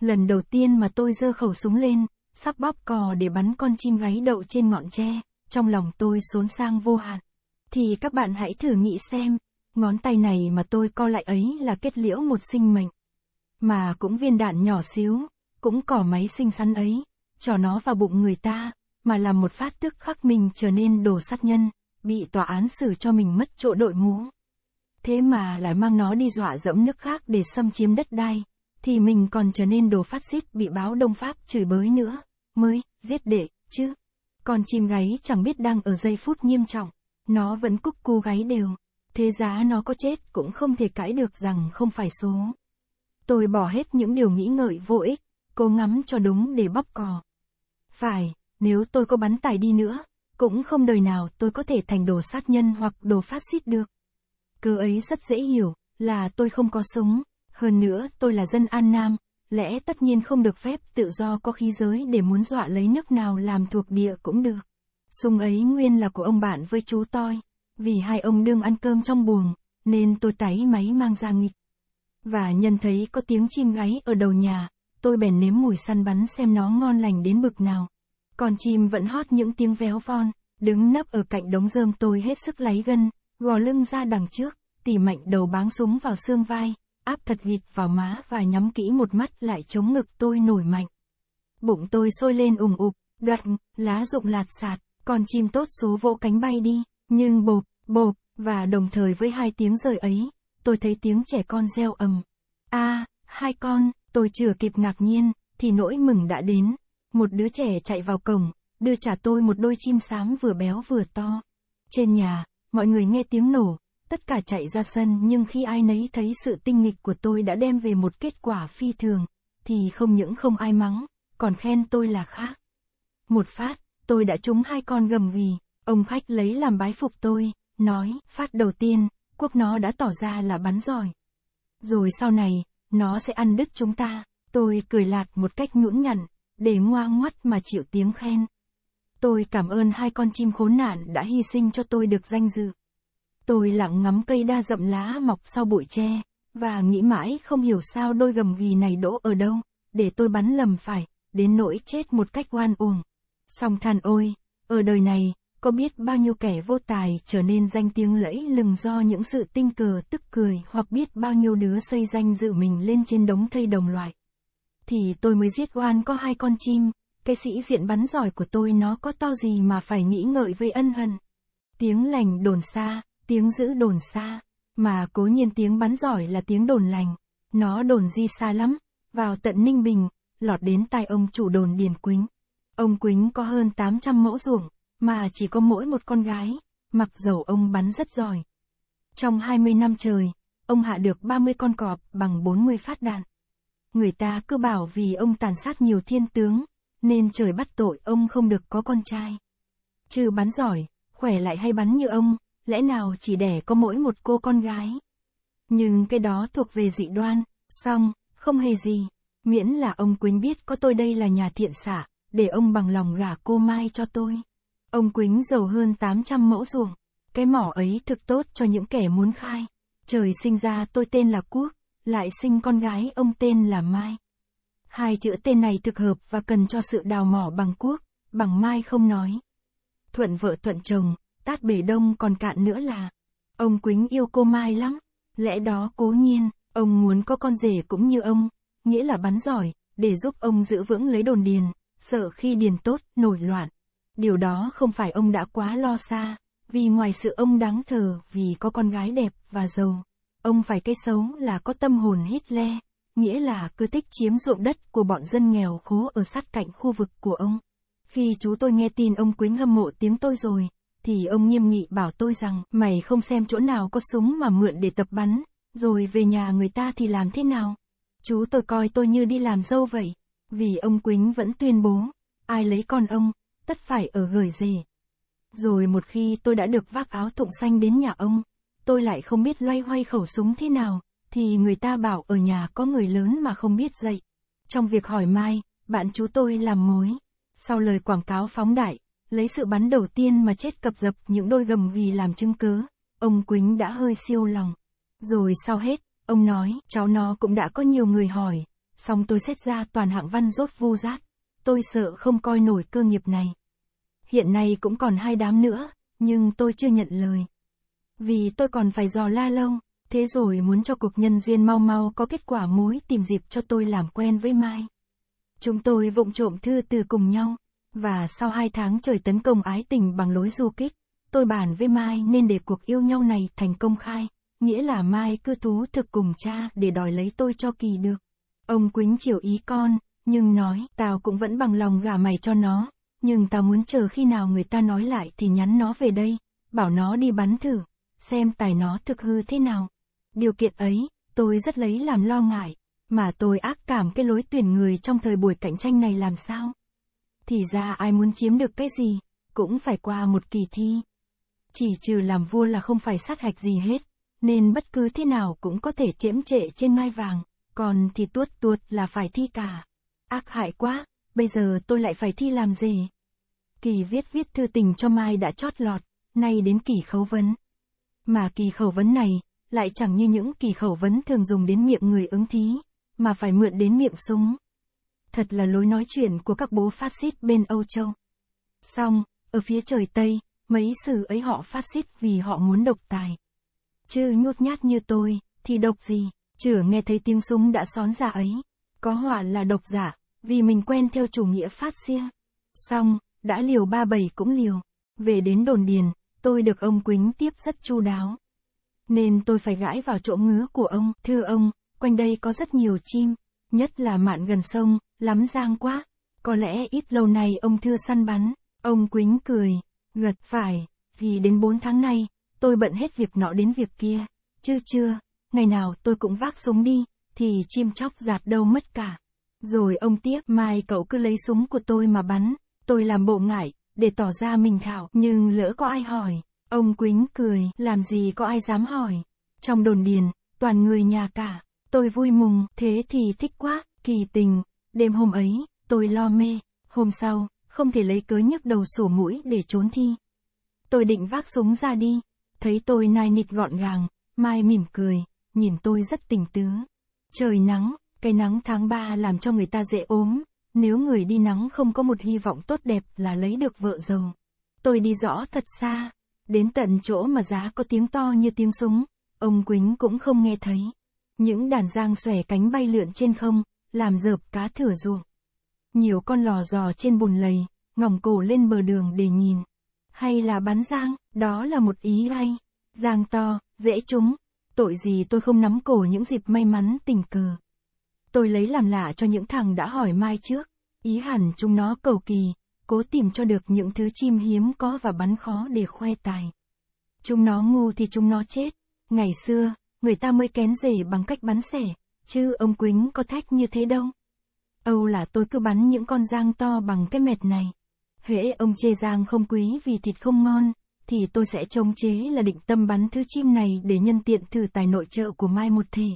Lần đầu tiên mà tôi giơ khẩu súng lên, sắp bóp cò để bắn con chim gáy đậu trên ngọn tre, trong lòng tôi xốn sang vô hạn. Thì các bạn hãy thử nghĩ xem, ngón tay này mà tôi co lại ấy là kết liễu một sinh mệnh. Mà cũng viên đạn nhỏ xíu, cũng cỏ máy xinh xắn ấy, cho nó vào bụng người ta, mà làm một phát tức khắc mình trở nên đồ sát nhân, bị tòa án xử cho mình mất chỗ đội ngũ Thế mà lại mang nó đi dọa dẫm nước khác để xâm chiếm đất đai thì mình còn trở nên đồ phát xít bị báo Đông Pháp chửi bới nữa, mới, giết đệ, chứ. Còn chim gáy chẳng biết đang ở giây phút nghiêm trọng, nó vẫn cúc cu gáy đều, thế giá nó có chết cũng không thể cãi được rằng không phải số. Tôi bỏ hết những điều nghĩ ngợi vô ích, cố ngắm cho đúng để bóp cò. Phải, nếu tôi có bắn tài đi nữa, cũng không đời nào tôi có thể thành đồ sát nhân hoặc đồ phát xít được. Cứ ấy rất dễ hiểu, là tôi không có súng. Hơn nữa, tôi là dân An Nam, lẽ tất nhiên không được phép tự do có khí giới để muốn dọa lấy nước nào làm thuộc địa cũng được. Sung ấy nguyên là của ông bạn với chú tôi, vì hai ông đương ăn cơm trong buồng, nên tôi tái máy mang ra nghịch. Và nhân thấy có tiếng chim gáy ở đầu nhà, tôi bèn nếm mùi săn bắn xem nó ngon lành đến bực nào. Còn chim vẫn hót những tiếng véo von, đứng nấp ở cạnh đống rơm tôi hết sức láy gân, gò lưng ra đằng trước, tỉ mạnh đầu báng súng vào xương vai, áp thật gịt vào má và nhắm kỹ một mắt lại chống ngực tôi nổi mạnh. Bụng tôi sôi lên ủng ục, đoạn, lá rụng lạt sạt, còn chim tốt số vỗ cánh bay đi, nhưng bộp, bộp, và đồng thời với hai tiếng rời ấy, tôi thấy tiếng trẻ con reo ầm. a à, hai con, tôi chưa kịp ngạc nhiên, thì nỗi mừng đã đến. Một đứa trẻ chạy vào cổng, đưa trả tôi một đôi chim xám vừa béo vừa to. Trên nhà, mọi người nghe tiếng nổ, tất cả chạy ra sân nhưng khi ai nấy thấy sự tinh nghịch của tôi đã đem về một kết quả phi thường, thì không những không ai mắng, còn khen tôi là khác. Một phát, tôi đã trúng hai con gầm ghì, ông khách lấy làm bái phục tôi, nói, phát đầu tiên, quốc nó đã tỏ ra là bắn giỏi. Rồi sau này, nó sẽ ăn đứt chúng ta, tôi cười lạt một cách nhũn nhặn, để ngoa ngoắt mà chịu tiếng khen. Tôi cảm ơn hai con chim khốn nạn đã hy sinh cho tôi được danh dự. Tôi lặng ngắm cây đa rậm lá mọc sau bụi tre, và nghĩ mãi không hiểu sao đôi gầm ghì này đỗ ở đâu, để tôi bắn lầm phải, đến nỗi chết một cách oan uổng. Song than ôi, ở đời này, có biết bao nhiêu kẻ vô tài trở nên danh tiếng lẫy lừng do những sự tinh cờ tức cười hoặc biết bao nhiêu đứa xây danh dự mình lên trên đống thây đồng loại. Thì tôi mới giết oan có hai con chim, cái sĩ diện bắn giỏi của tôi nó có to gì mà phải nghĩ ngợi với ân hận. Tiếng lành đồn xa, tiếng giữ đồn xa, mà cố nhiên tiếng bắn giỏi là tiếng đồn lành, nó đồn di xa lắm, vào tận Ninh Bình, lọt đến tai ông chủ đồn Điền Quýnh. Ông Quýnh có hơn 800 mẫu ruộng, mà chỉ có mỗi một con gái, mặc dầu ông bắn rất giỏi. Trong 20 năm trời, ông hạ được 30 con cọp bằng 40 phát đạn. Người ta cứ bảo vì ông tàn sát nhiều thiên tướng, nên trời bắt tội ông không được có con trai. Trừ bắn giỏi, khỏe lại hay bắn như ông, lẽ nào chỉ đẻ có mỗi một cô con gái? Nhưng cái đó thuộc về dị đoan, xong, không hề gì. Miễn là ông Quýnh biết có tôi đây là nhà thiện xả, để ông bằng lòng gả cô Mai cho tôi. Ông Quýnh giàu hơn 800 mẫu ruộng. Cái mỏ ấy thực tốt cho những kẻ muốn khai. Trời sinh ra tôi tên là Quốc, lại sinh con gái ông tên là Mai. Hai chữ tên này thực hợp và cần cho sự đào mỏ bằng Quốc, bằng Mai không nói. Thuận vợ thuận chồng, tát bể đông còn cạn nữa là. Ông Quýnh yêu cô Mai lắm, lẽ đó cố nhiên, ông muốn có con rể cũng như ông, nghĩa là bắn giỏi, để giúp ông giữ vững lấy đồn điền, sợ khi điền tốt, nổi loạn. Điều đó không phải ông đã quá lo xa, vì ngoài sự ông đáng thờ vì có con gái đẹp và giàu, ông phải cái xấu là có tâm hồn hít le, nghĩa là cứ thích chiếm ruộng đất của bọn dân nghèo khố ở sát cạnh khu vực của ông. Khi chú tôi nghe tin ông Quýnh hâm mộ tiếng tôi rồi, thì ông nghiêm nghị bảo tôi rằng, mày không xem chỗ nào có súng mà mượn để tập bắn, rồi về nhà người ta thì làm thế nào? Chú tôi coi tôi như đi làm dâu vậy, vì ông Quýnh vẫn tuyên bố, ai lấy con ông, tất phải ở gửi gì. Rồi một khi tôi đã được vác áo thụng xanh đến nhà ông, tôi lại không biết loay hoay khẩu súng thế nào, thì người ta bảo ở nhà có người lớn mà không biết dạy. Trong việc hỏi mai, bạn chú tôi làm mối. Sau lời quảng cáo phóng đại, lấy sự bắn đầu tiên mà chết cập dập những đôi gầm gì làm chứng cứ ông Quýnh đã hơi siêu lòng. Rồi sau hết, ông nói, cháu nó cũng đã có nhiều người hỏi, xong tôi xét ra toàn hạng văn rốt vu rát tôi sợ không coi nổi cơ nghiệp này. Hiện nay cũng còn hai đám nữa, nhưng tôi chưa nhận lời. Vì tôi còn phải dò la lâu, thế rồi muốn cho cuộc nhân duyên mau mau có kết quả mối tìm dịp cho tôi làm quen với Mai. Chúng tôi vụng trộm thư từ cùng nhau. Và sau hai tháng trời tấn công ái tình bằng lối du kích, tôi bàn với Mai nên để cuộc yêu nhau này thành công khai, nghĩa là Mai cứ thú thực cùng cha để đòi lấy tôi cho kỳ được. Ông Quýnh chiều ý con, nhưng nói, tao cũng vẫn bằng lòng gả mày cho nó, nhưng tao muốn chờ khi nào người ta nói lại thì nhắn nó về đây, bảo nó đi bắn thử, xem tài nó thực hư thế nào. Điều kiện ấy, tôi rất lấy làm lo ngại, mà tôi ác cảm cái lối tuyển người trong thời buổi cạnh tranh này làm sao. Thì ra ai muốn chiếm được cái gì, cũng phải qua một kỳ thi. Chỉ trừ làm vua là không phải sát hạch gì hết, nên bất cứ thế nào cũng có thể chiếm trệ trên ngai vàng, còn thì tuốt tuột là phải thi cả. Ác hại quá, bây giờ tôi lại phải thi làm gì? Kỳ viết viết thư tình cho Mai đã chót lọt, nay đến kỳ khấu vấn. Mà kỳ khẩu vấn này, lại chẳng như những kỳ khẩu vấn thường dùng đến miệng người ứng thí, mà phải mượn đến miệng súng thật là lối nói chuyện của các bố phát xít bên Âu Châu. Xong, ở phía trời Tây, mấy sự ấy họ phát xít vì họ muốn độc tài. Chứ nhút nhát như tôi, thì độc gì, chửa nghe thấy tiếng súng đã xón giả ấy. Có họa là độc giả, vì mình quen theo chủ nghĩa phát xia. Xong, đã liều ba bảy cũng liều. Về đến đồn điền, tôi được ông Quýnh tiếp rất chu đáo. Nên tôi phải gãi vào chỗ ngứa của ông, thưa ông, quanh đây có rất nhiều chim, nhất là mạn gần sông, lắm giang quá. Có lẽ ít lâu nay ông thưa săn bắn, ông quính cười, gật phải, vì đến 4 tháng nay, tôi bận hết việc nọ đến việc kia, chứ chưa, ngày nào tôi cũng vác súng đi, thì chim chóc giạt đâu mất cả. Rồi ông tiếp mai cậu cứ lấy súng của tôi mà bắn, tôi làm bộ ngại, để tỏ ra mình thảo, nhưng lỡ có ai hỏi, ông quính cười, làm gì có ai dám hỏi. Trong đồn điền, toàn người nhà cả. Tôi vui mừng, thế thì thích quá, kỳ tình. Đêm hôm ấy, tôi lo mê. Hôm sau, không thể lấy cớ nhức đầu sổ mũi để trốn thi. Tôi định vác súng ra đi. Thấy tôi nai nịt gọn gàng, Mai mỉm cười, nhìn tôi rất tình tứ. Trời nắng, cái nắng tháng 3 làm cho người ta dễ ốm. Nếu người đi nắng không có một hy vọng tốt đẹp là lấy được vợ giàu. Tôi đi rõ thật xa, đến tận chỗ mà giá có tiếng to như tiếng súng, ông Quýnh cũng không nghe thấy. Những đàn giang xòe cánh bay lượn trên không, làm dợp cá thửa ruộng. Nhiều con lò dò trên bùn lầy, ngỏng cổ lên bờ đường để nhìn. Hay là bắn giang, đó là một ý hay. Giang to, dễ trúng. Tội gì tôi không nắm cổ những dịp may mắn tình cờ. Tôi lấy làm lạ cho những thằng đã hỏi mai trước. Ý hẳn chúng nó cầu kỳ, cố tìm cho được những thứ chim hiếm có và bắn khó để khoe tài. Chúng nó ngu thì chúng nó chết. Ngày xưa, người ta mới kén rể bằng cách bắn sẻ, chứ ông Quýnh có thách như thế đâu. Âu là tôi cứ bắn những con giang to bằng cái mệt này. Hễ ông chê giang không quý vì thịt không ngon, thì tôi sẽ trông chế là định tâm bắn thứ chim này để nhân tiện thử tài nội trợ của Mai một thể.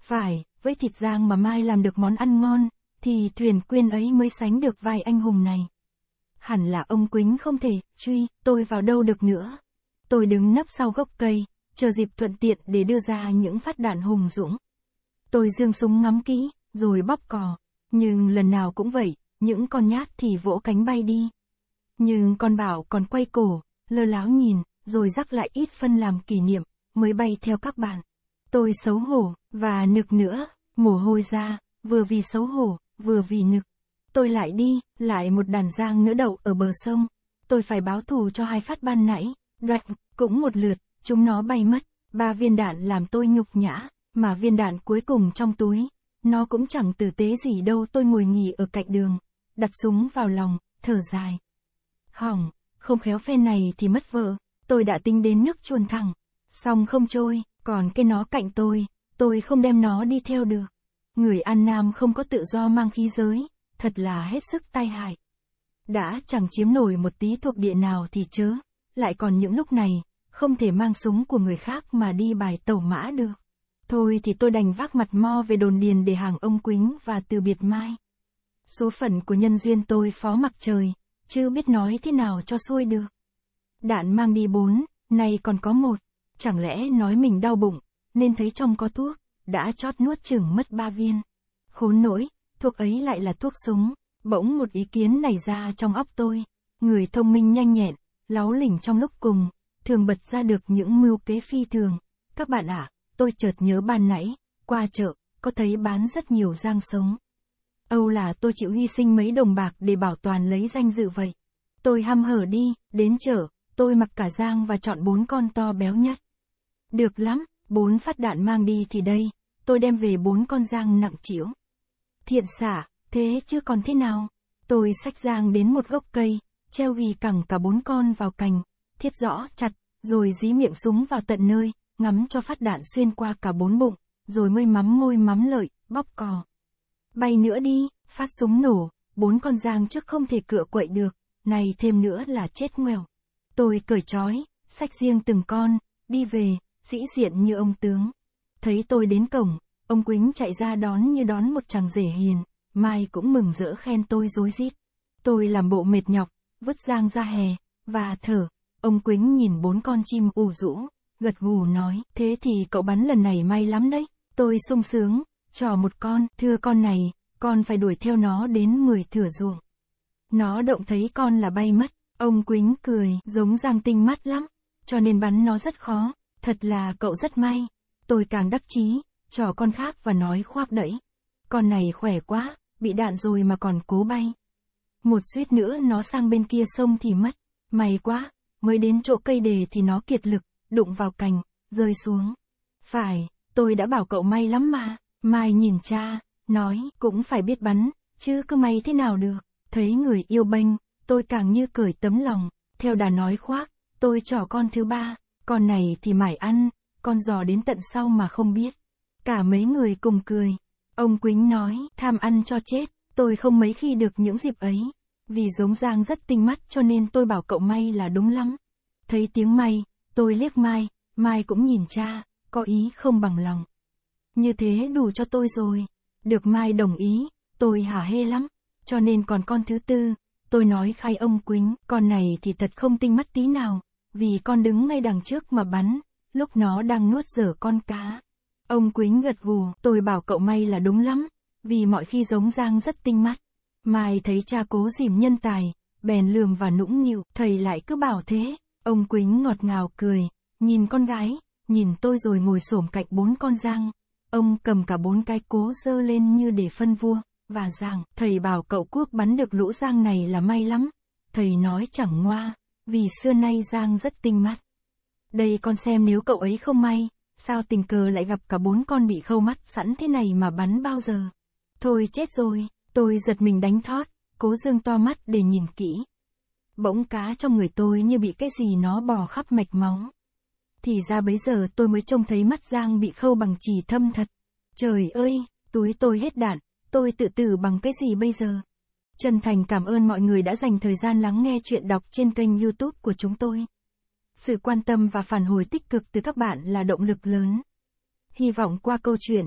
Phải, với thịt giang mà Mai làm được món ăn ngon, thì thuyền quyên ấy mới sánh được vai anh hùng này. Hẳn là ông Quýnh không thể, truy, tôi vào đâu được nữa. Tôi đứng nấp sau gốc cây, chờ dịp thuận tiện để đưa ra những phát đạn hùng dũng. Tôi dương súng ngắm kỹ, rồi bóp cò. Nhưng lần nào cũng vậy, những con nhát thì vỗ cánh bay đi. Nhưng con bảo còn quay cổ, lơ láo nhìn, rồi rắc lại ít phân làm kỷ niệm, mới bay theo các bạn. Tôi xấu hổ, và nực nữa, mồ hôi ra, vừa vì xấu hổ, vừa vì nực. Tôi lại đi, lại một đàn giang nữa đậu ở bờ sông. Tôi phải báo thù cho hai phát ban nãy, đoạt, cũng một lượt. Chúng nó bay mất, ba viên đạn làm tôi nhục nhã, mà viên đạn cuối cùng trong túi, nó cũng chẳng tử tế gì đâu tôi ngồi nghỉ ở cạnh đường, đặt súng vào lòng, thở dài. Hỏng, không khéo phen này thì mất vợ, tôi đã tính đến nước chuồn thẳng, xong không trôi, còn cái nó cạnh tôi, tôi không đem nó đi theo được. Người An Nam không có tự do mang khí giới, thật là hết sức tai hại. Đã chẳng chiếm nổi một tí thuộc địa nào thì chớ, lại còn những lúc này, không thể mang súng của người khác mà đi bài tẩu mã được. Thôi thì tôi đành vác mặt mo về đồn điền để hàng ông quính và từ biệt mai. Số phận của nhân duyên tôi phó mặc trời, chưa biết nói thế nào cho xuôi được. Đạn mang đi bốn, nay còn có một, chẳng lẽ nói mình đau bụng, nên thấy trong có thuốc, đã chót nuốt chừng mất ba viên. Khốn nỗi, thuốc ấy lại là thuốc súng, bỗng một ý kiến nảy ra trong óc tôi. Người thông minh nhanh nhẹn, láo lỉnh trong lúc cùng, thường bật ra được những mưu kế phi thường. Các bạn ạ, à, tôi chợt nhớ ban nãy, qua chợ, có thấy bán rất nhiều giang sống. Âu là tôi chịu hy sinh mấy đồng bạc để bảo toàn lấy danh dự vậy. Tôi ham hở đi, đến chợ, tôi mặc cả giang và chọn bốn con to béo nhất. Được lắm, bốn phát đạn mang đi thì đây, tôi đem về bốn con giang nặng chịu. Thiện xả, thế chứ còn thế nào? Tôi xách giang đến một gốc cây, treo ghi cẳng cả bốn con vào cành, thiết rõ, chặt, rồi dí miệng súng vào tận nơi, ngắm cho phát đạn xuyên qua cả bốn bụng, rồi mới mắm môi mắm lợi, bóp cò. Bay nữa đi, phát súng nổ, bốn con giang trước không thể cựa quậy được, này thêm nữa là chết nguèo. Tôi cởi trói, sách riêng từng con, đi về, dĩ diện như ông tướng. Thấy tôi đến cổng, ông Quýnh chạy ra đón như đón một chàng rể hiền, Mai cũng mừng rỡ khen tôi dối rít. Tôi làm bộ mệt nhọc, vứt giang ra hè, và thở, Ông Quýnh nhìn bốn con chim u rũ, gật gù nói, thế thì cậu bắn lần này may lắm đấy, tôi sung sướng, trò một con, thưa con này, con phải đuổi theo nó đến 10 thửa ruộng. Nó động thấy con là bay mất, ông Quýnh cười, giống giang tinh mắt lắm, cho nên bắn nó rất khó, thật là cậu rất may, tôi càng đắc chí, trò con khác và nói khoác đẩy. Con này khỏe quá, bị đạn rồi mà còn cố bay. Một suýt nữa nó sang bên kia sông thì mất, may quá, mới đến chỗ cây đề thì nó kiệt lực, đụng vào cành, rơi xuống. Phải, tôi đã bảo cậu may lắm mà, Mai nhìn cha, nói, cũng phải biết bắn, chứ cứ may thế nào được. Thấy người yêu bênh, tôi càng như cởi tấm lòng, theo đà nói khoác, tôi trỏ con thứ ba, con này thì mải ăn, con giò đến tận sau mà không biết. Cả mấy người cùng cười, ông Quýnh nói, tham ăn cho chết, tôi không mấy khi được những dịp ấy. Vì giống Giang rất tinh mắt cho nên tôi bảo cậu may là đúng lắm. Thấy tiếng may, tôi liếc mai, mai cũng nhìn cha, có ý không bằng lòng. Như thế đủ cho tôi rồi. Được mai đồng ý, tôi hả hê lắm. Cho nên còn con thứ tư, tôi nói khai ông Quýnh, con này thì thật không tinh mắt tí nào. Vì con đứng ngay đằng trước mà bắn, lúc nó đang nuốt dở con cá. Ông Quýnh gật gù, tôi bảo cậu may là đúng lắm, vì mọi khi giống Giang rất tinh mắt. Mai thấy cha cố dìm nhân tài, bèn lườm và nũng nịu, thầy lại cứ bảo thế. Ông Quýnh ngọt ngào cười, nhìn con gái, nhìn tôi rồi ngồi xổm cạnh bốn con giang. Ông cầm cả bốn cái cố dơ lên như để phân vua, và rằng thầy bảo cậu quốc bắn được lũ giang này là may lắm. Thầy nói chẳng ngoa, vì xưa nay giang rất tinh mắt. Đây con xem nếu cậu ấy không may, sao tình cờ lại gặp cả bốn con bị khâu mắt sẵn thế này mà bắn bao giờ. Thôi chết rồi. Tôi giật mình đánh thót, cố dương to mắt để nhìn kỹ. Bỗng cá trong người tôi như bị cái gì nó bò khắp mạch móng. Thì ra bấy giờ tôi mới trông thấy mắt Giang bị khâu bằng chỉ thâm thật. Trời ơi, túi tôi hết đạn, tôi tự tử bằng cái gì bây giờ? Chân thành cảm ơn mọi người đã dành thời gian lắng nghe chuyện đọc trên kênh youtube của chúng tôi. Sự quan tâm và phản hồi tích cực từ các bạn là động lực lớn. Hy vọng qua câu chuyện,